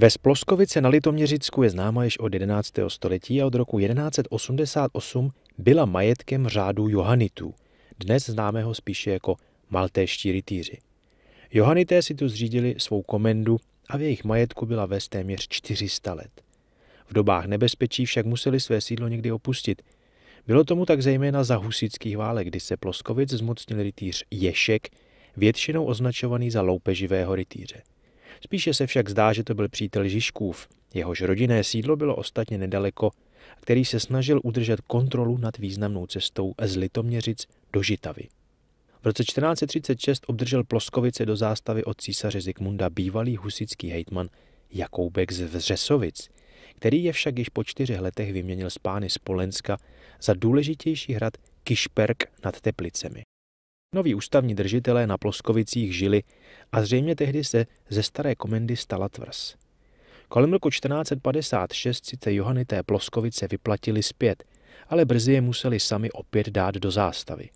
Ves Ploskovice na Litoměřicku je známa již od 11. století a od roku 1188 byla majetkem řádu Johanitů, dnes známého spíše jako maltéští rytíři. Johanité si tu zřídili svou komendu a v jejich majetku byla ves téměř 400 let. V dobách nebezpečí však museli své sídlo někdy opustit. Bylo tomu tak zejména za husických válek, kdy se Ploskovic zmocnil rytíř Ješek, většinou označovaný za loupeživého rytíře. Spíše se však zdá, že to byl přítel Žižkův. Jehož rodinné sídlo bylo ostatně nedaleko, který se snažil udržet kontrolu nad významnou cestou z Litoměřic do Žitavy. V roce 1436 obdržel Ploskovice do zástavy od císaře Zikmunda bývalý husický hejtman Jakoubek z Vřesovic, který je však již po čtyřech letech vyměnil z pány z Polenska za důležitější hrad Kišperk nad Teplicemi. Noví ústavní držitelé na Ploskovicích žili a zřejmě tehdy se ze staré komendy stala tvrz. Kolem roku 1456 sice Johanité Ploskovice vyplatili zpět, ale brzy je museli sami opět dát do zástavy.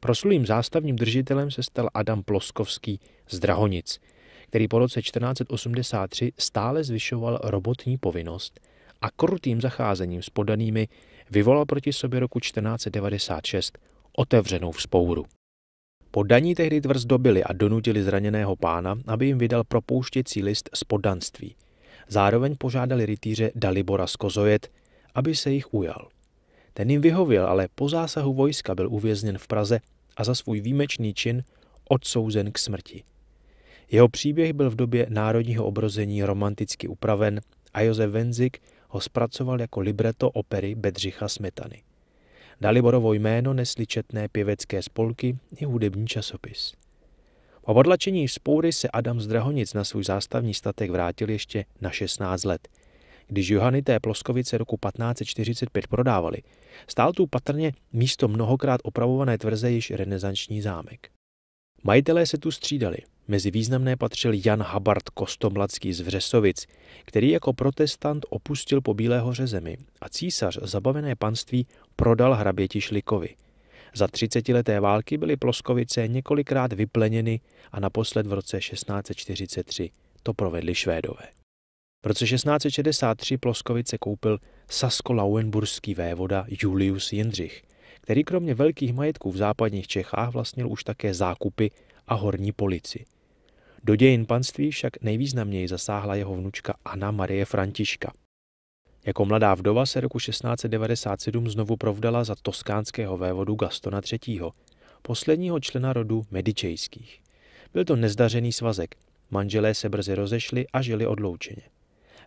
Proslulým zástavním držitelem se stal Adam Ploskovský z Drahonic, který po roce 1483 stále zvyšoval robotní povinnost a krutým zacházením s podanými vyvolal proti sobě roku 1496 otevřenou vzpouru. Po daní tehdy tvrz dobili a donutili zraněného pána, aby jim vydal propouštěcí list z poddanství. Zároveň požádali rytíře Dalibora z Kozojet, aby se jich ujal. Ten jim vyhověl, ale po zásahu vojska byl uvězněn v Praze a za svůj výjimečný čin odsouzen k smrti. Jeho příběh byl v době národního obrození romanticky upraven a Josef Venzik ho zpracoval jako libreto opery Bedřicha Smetany. Daliborovo jméno nesly četné pěvecké spolky i hudební časopis. Po odlačení vzpoury se Adam z Drahonic na svůj zástavní statek vrátil ještě na 16 let. Když Johannité Ploskovice roku 1545 prodávali, stál tu patrně místo mnohokrát opravované tvrze již renesanční zámek. Majitelé se tu střídali. Mezi významné patřil Jan Habart Kostomlacký z Vřesovic, který jako protestant opustil po Bílého řezemi a císař zabavené panství prodal hraběti Šlikovi. Za třicetileté války byly Ploskovice několikrát vypleněny a naposled v roce 1643 to provedli Švédové. V roce 1663 Ploskovice koupil sasko-lauenburský vévoda Julius Jindřich – který kromě velkých majetků v západních Čechách vlastnil už také zákupy a horní polici. Do dějin panství však nejvýznamněji zasáhla jeho vnučka Anna Marie Františka. Jako mladá vdova se roku 1697 znovu provdala za toskánského vévodu Gastona III., posledního člena rodu Medičejských. Byl to nezdařený svazek, manželé se brzy rozešli a žili odloučeně.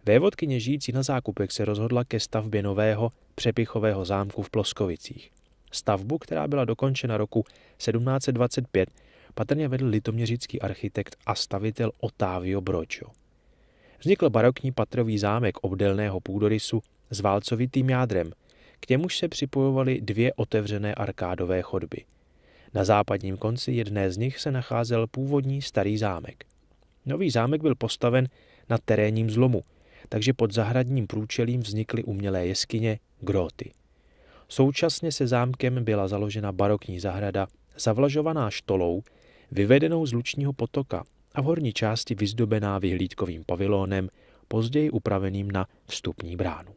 Vévodkyně žijící na zákupek se rozhodla ke stavbě nového přepichového zámku v Ploskovicích. Stavbu, která byla dokončena roku 1725, patrně vedl litoměřický architekt a stavitel Otávio Bročo. Vznikl barokní patrový zámek obdélného půdorysu s válcovitým jádrem, k němuž se připojovaly dvě otevřené arkádové chodby. Na západním konci jedné z nich se nacházel původní starý zámek. Nový zámek byl postaven na terénním zlomu, takže pod zahradním průčelím vznikly umělé jeskyně, groty. Současně se zámkem byla založena barokní zahrada, zavlažovaná štolou, vyvedenou z lučního potoka a v horní části vyzdobená vyhlídkovým pavilónem, později upraveným na vstupní bránu.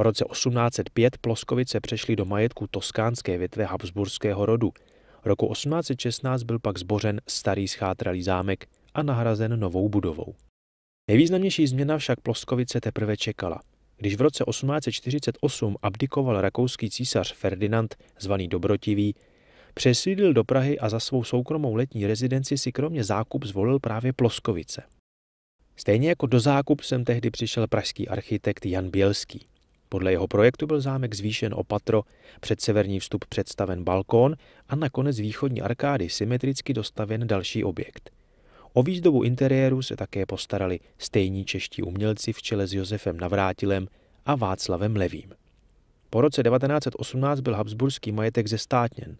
V roce 1805 Ploskovice přešly do majetku toskánské větve Habsburského rodu. Roku 1816 byl pak zbořen starý schátralý zámek a nahrazen novou budovou. Nejvýznamnější změna však Ploskovice teprve čekala – když v roce 1848 abdikoval rakouský císař Ferdinand, zvaný Dobrotivý, přesídlil do Prahy a za svou soukromou letní rezidenci si kromě zákup zvolil právě Ploskovice. Stejně jako do zákup jsem tehdy přišel pražský architekt Jan Bělský. Podle jeho projektu byl zámek zvýšen o patro, před severní vstup představen balkón a nakonec východní arkády symetricky dostaven další objekt – O výzdobu interiéru se také postarali stejní čeští umělci v čele s Josefem Navrátilem a Václavem Levým. Po roce 1918 byl habsburský majetek zestátněn.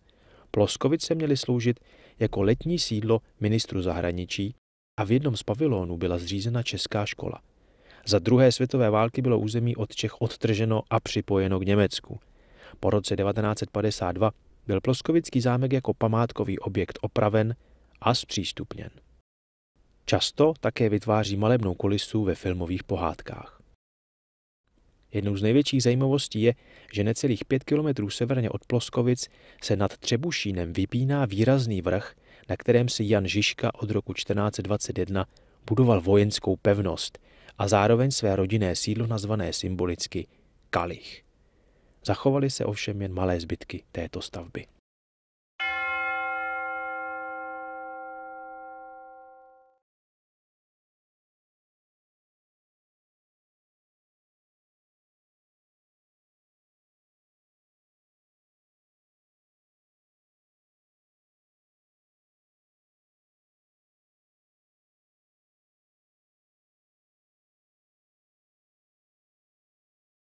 Ploskovice měly sloužit jako letní sídlo ministru zahraničí a v jednom z pavilonů byla zřízena česká škola. Za druhé světové války bylo území od Čech odtrženo a připojeno k Německu. Po roce 1952 byl Ploskovický zámek jako památkový objekt opraven a zpřístupněn. Často také vytváří malebnou kulisu ve filmových pohádkách. Jednou z největších zajímavostí je, že necelých pět kilometrů severně od Ploskovic se nad Třebušínem vypíná výrazný vrch, na kterém si Jan Žižka od roku 1421 budoval vojenskou pevnost a zároveň své rodinné sídlo nazvané symbolicky Kalich. Zachovaly se ovšem jen malé zbytky této stavby.